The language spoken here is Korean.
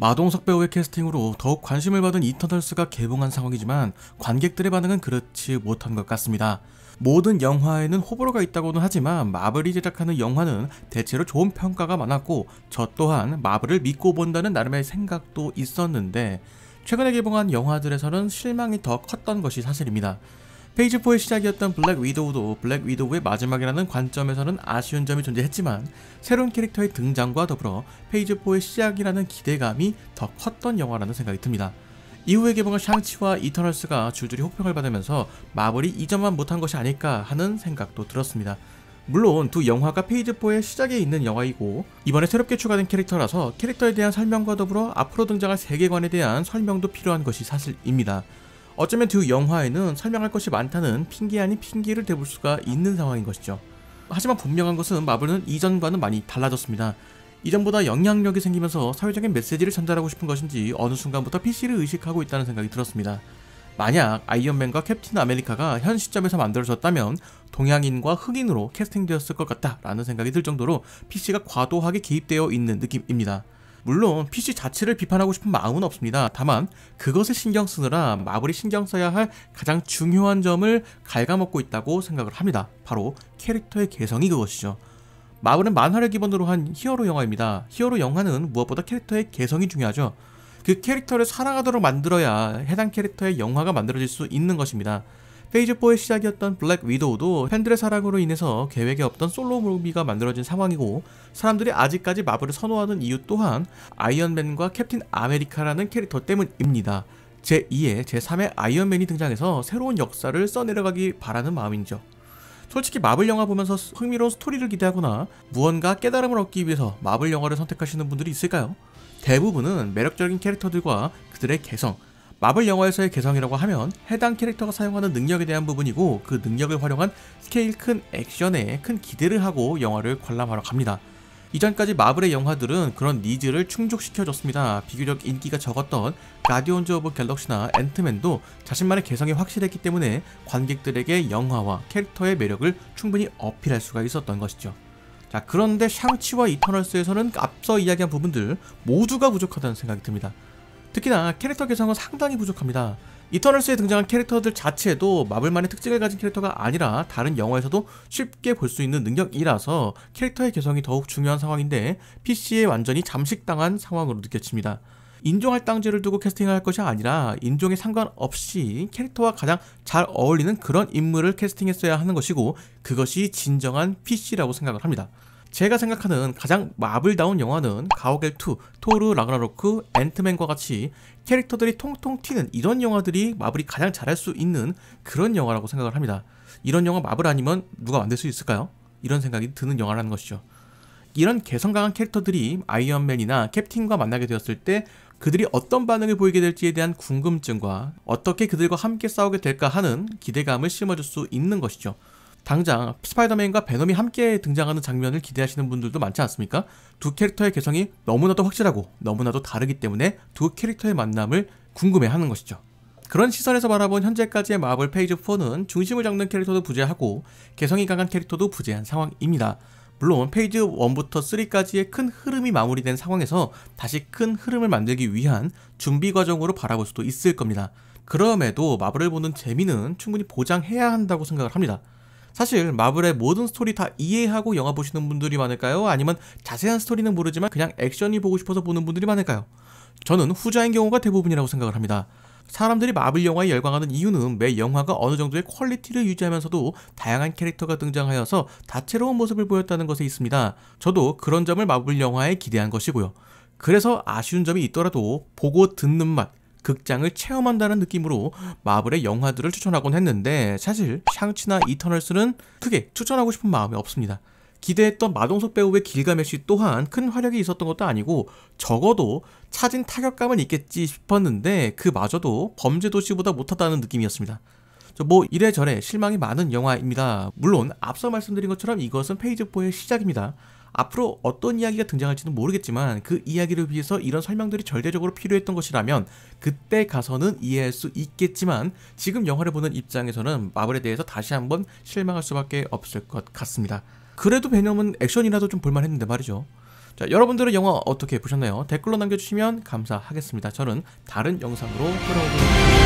마동석 배우의 캐스팅으로 더욱 관심을 받은 이터널스가 개봉한 상황이지만 관객들의 반응은 그렇지 못한 것 같습니다. 모든 영화에는 호불호가 있다고는 하지만 마블이 제작하는 영화는 대체로 좋은 평가가 많았고 저 또한 마블을 믿고 본다는 나름의 생각도 있었는데 최근에 개봉한 영화들에서는 실망이 더 컸던 것이 사실입니다. 페이지4의 시작이었던 블랙 위도우도 블랙 위도우의 마지막이라는 관점에서는 아쉬운 점이 존재했지만 새로운 캐릭터의 등장과 더불어 페이지4의 시작이라는 기대감이 더 컸던 영화라는 생각이 듭니다. 이후에 개봉한 샹치와 이터널스가 줄줄이 호평을 받으면서 마블이 이전만 못한 것이 아닐까 하는 생각도 들었습니다. 물론 두 영화가 페이즈4의 시작에 있는 영화이고 이번에 새롭게 추가된 캐릭터라서 캐릭터에 대한 설명과 더불어 앞으로 등장할 세계관에 대한 설명도 필요한 것이 사실입니다. 어쩌면 두 영화에는 설명할 것이 많다는 핑계 아닌 핑계를 대볼 수가 있는 상황인 것이죠. 하지만 분명한 것은 마블은 이전과는 많이 달라졌습니다. 이전보다 영향력이 생기면서 사회적인 메시지를 전달하고 싶은 것인지 어느 순간부터 PC를 의식하고 있다는 생각이 들었습니다. 만약 아이언맨과 캡틴 아메리카가 현 시점에서 만들어졌다면 동양인과 흑인으로 캐스팅되었을 것 같다라는 생각이 들 정도로 PC가 과도하게 개입되어 있는 느낌입니다. 물론 PC 자체를 비판하고 싶은 마음은 없습니다. 다만 그것에 신경 쓰느라 마블이 신경 써야 할 가장 중요한 점을 갉아먹고 있다고 생각을 합니다. 바로 캐릭터의 개성이 그것이죠. 마블은 만화를 기본으로 한 히어로 영화입니다. 히어로 영화는 무엇보다 캐릭터의 개성이 중요하죠. 그 캐릭터를 사랑하도록 만들어야 해당 캐릭터의 영화가 만들어질 수 있는 것입니다. 페이즈4의 시작이었던 블랙 위도우도 팬들의 사랑으로 인해서 계획에 없던 솔로 무비가 만들어진 상황이고 사람들이 아직까지 마블을 선호하는 이유 또한 아이언맨과 캡틴 아메리카라는 캐릭터 때문입니다. 제2의 제3의 아이언맨이 등장해서 새로운 역사를 써내려가기 바라는 마음이죠. 솔직히 마블 영화 보면서 흥미로운 스토리를 기대하거나 무언가 깨달음을 얻기 위해서 마블 영화를 선택하시는 분들이 있을까요? 대부분은 매력적인 캐릭터들과 그들의 개성, 마블 영화에서의 개성이라고 하면 해당 캐릭터가 사용하는 능력에 대한 부분이고 그 능력을 활용한 스케일 큰 액션에 큰 기대를 하고 영화를 관람하러 갑니다. 이전까지 마블의 영화들은 그런 니즈를 충족시켜줬습니다. 비교적 인기가 적었던 가디언즈 오브 갤럭시나 앤트맨도 자신만의 개성이 확실했기 때문에 관객들에게 영화와 캐릭터의 매력을 충분히 어필할 수가 있었던 것이죠. 자 그런데 샹치와 이터널스에서는 앞서 이야기한 부분들 모두가 부족하다는 생각이 듭니다. 특히나 캐릭터 개성은 상당히 부족합니다. 이터널스에 등장한 캐릭터들 자체도 마블만의 특징을 가진 캐릭터가 아니라 다른 영화에서도 쉽게 볼 수 있는 능력이라서 캐릭터의 개성이 더욱 중요한 상황인데 PC에 완전히 잠식당한 상황으로 느껴집니다. 인종할당제를 두고 캐스팅할 것이 아니라 인종에 상관없이 캐릭터와 가장 잘 어울리는 그런 인물을 캐스팅했어야 하는 것이고 그것이 진정한 PC라고 생각을 합니다. 제가 생각하는 가장 마블다운 영화는 가오갤2, 토르 라그나로크, 앤트맨과 같이 캐릭터들이 통통 튀는 이런 영화들이 마블이 가장 잘할 수 있는 그런 영화라고 생각을 합니다. 이런 영화 마블 아니면 누가 만들 수 있을까요? 이런 생각이 드는 영화라는 것이죠. 이런 개성 강한 캐릭터들이 아이언맨이나 캡틴과 만나게 되었을 때 그들이 어떤 반응을 보이게 될지에 대한 궁금증과 어떻게 그들과 함께 싸우게 될까 하는 기대감을 심어줄 수 있는 것이죠. 당장 스파이더맨과 베놈이 함께 등장하는 장면을 기대하시는 분들도 많지 않습니까? 두 캐릭터의 개성이 너무나도 확실하고 너무나도 다르기 때문에 두 캐릭터의 만남을 궁금해하는 것이죠. 그런 시선에서 바라본 현재까지의 마블 페이즈 4는 중심을 잡는 캐릭터도 부재하고 개성이 강한 캐릭터도 부재한 상황입니다. 물론 페이즈 1부터 3까지의 큰 흐름이 마무리된 상황에서 다시 큰 흐름을 만들기 위한 준비 과정으로 바라볼 수도 있을 겁니다. 그럼에도 마블을 보는 재미는 충분히 보장해야 한다고 생각을 합니다. 사실 마블의 모든 스토리 다 이해하고 영화 보시는 분들이 많을까요? 아니면 자세한 스토리는 모르지만 그냥 액션이 보고 싶어서 보는 분들이 많을까요? 저는 후자인 경우가 대부분이라고 생각을 합니다. 사람들이 마블 영화에 열광하는 이유는 매 영화가 어느 정도의 퀄리티를 유지하면서도 다양한 캐릭터가 등장하여서 다채로운 모습을 보였다는 것에 있습니다. 저도 그런 점을 마블 영화에 기대한 것이고요. 그래서 아쉬운 점이 있더라도 보고 듣는 맛, 극장을 체험한다는 느낌으로 마블의 영화들을 추천하곤 했는데 사실 샹치나 이터널스는 크게 추천하고 싶은 마음이 없습니다. 기대했던 마동석 배우의 길가메시 또한 큰 화력이 있었던 것도 아니고 적어도 찾은 타격감은 있겠지 싶었는데 그마저도 범죄도시보다 못하다는 느낌이었습니다. 뭐 이래저래 실망이 많은 영화입니다. 물론 앞서 말씀드린 것처럼 이것은 페이즈4의 시작입니다. 앞으로 어떤 이야기가 등장할지는 모르겠지만 그 이야기를 위해서 이런 설명들이 절대적으로 필요했던 것이라면 그때 가서는 이해할 수 있겠지만 지금 영화를 보는 입장에서는 마블에 대해서 다시 한번 실망할 수밖에 없을 것 같습니다. 그래도 베념은 액션이라도 좀 볼만했는데 말이죠. 자, 여러분들은 영화 어떻게 보셨나요? 댓글로 남겨주시면 감사하겠습니다. 저는 다른 영상으로 돌아오겠습니다